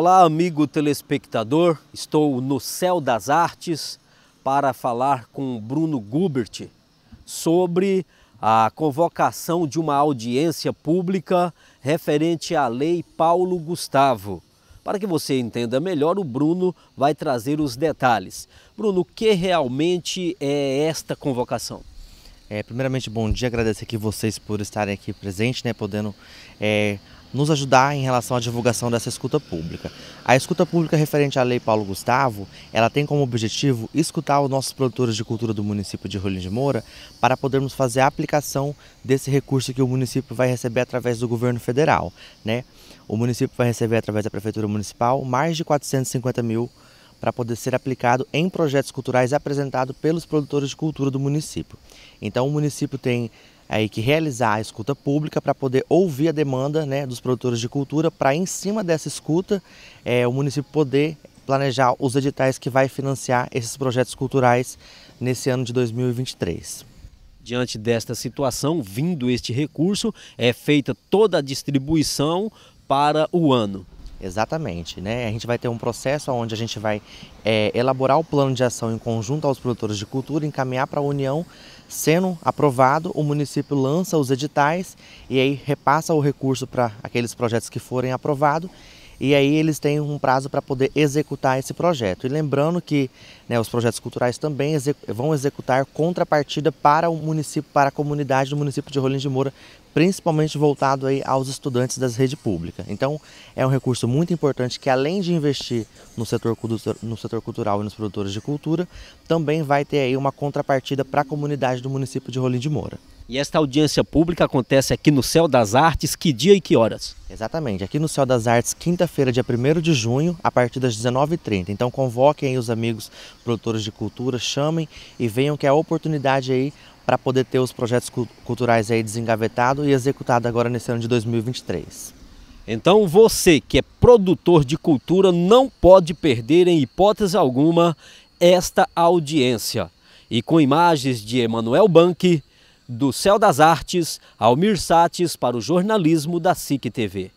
Olá, amigo telespectador. Estou no Céu das Artes para falar com Bruno Gubert sobre a convocação de uma audiência pública referente à Lei Paulo Gustavo. Para que você entenda melhor, o Bruno vai trazer os detalhes. Bruno, o que realmente é esta convocação? É, primeiramente, bom dia, agradeço aqui vocês por estarem aqui presentes, né, podendo é, nos ajudar em relação à divulgação dessa escuta pública. A escuta pública referente à Lei Paulo Gustavo, ela tem como objetivo escutar os nossos produtores de cultura do município de Rolim de Moura para podermos fazer a aplicação desse recurso que o município vai receber através do governo federal. Né? O município vai receber através da Prefeitura Municipal mais de 450 mil para poder ser aplicado em projetos culturais apresentados pelos produtores de cultura do município. Então o município tem aí que realizar a escuta pública para poder ouvir a demanda né, dos produtores de cultura, para em cima dessa escuta é, o município poder planejar os editais que vai financiar esses projetos culturais nesse ano de 2023. Diante desta situação, vindo este recurso, é feita toda a distribuição para o ano. Exatamente, né? A gente vai ter um processo onde a gente vai é, elaborar o plano de ação em conjunto aos produtores de cultura, encaminhar para a União, sendo aprovado, o município lança os editais e aí repassa o recurso para aqueles projetos que forem aprovados e aí eles têm um prazo para poder executar esse projeto. E lembrando que né, os projetos culturais também exec vão executar contrapartida para o município, para a comunidade do município de Rolim de Moura, principalmente voltado aí aos estudantes das redes públicas. Então é um recurso muito importante que além de investir no setor, no setor cultural e nos produtores de cultura, também vai ter aí uma contrapartida para a comunidade do município de Rolim de Moura. E esta audiência pública acontece aqui no Céu das Artes, que dia e que horas? Exatamente, aqui no Céu das Artes, quinta-feira, dia 1 de junho, a partir das 19h30. Então convoquem aí os amigos produtores de cultura, chamem e venham que é a oportunidade aí para poder ter os projetos culturais aí desengavetados e executados agora nesse ano de 2023. Então você que é produtor de cultura não pode perder em hipótese alguma esta audiência. E com imagens de Emanuel Banque, do Céu das Artes, Almir Sates para o jornalismo da SIC TV.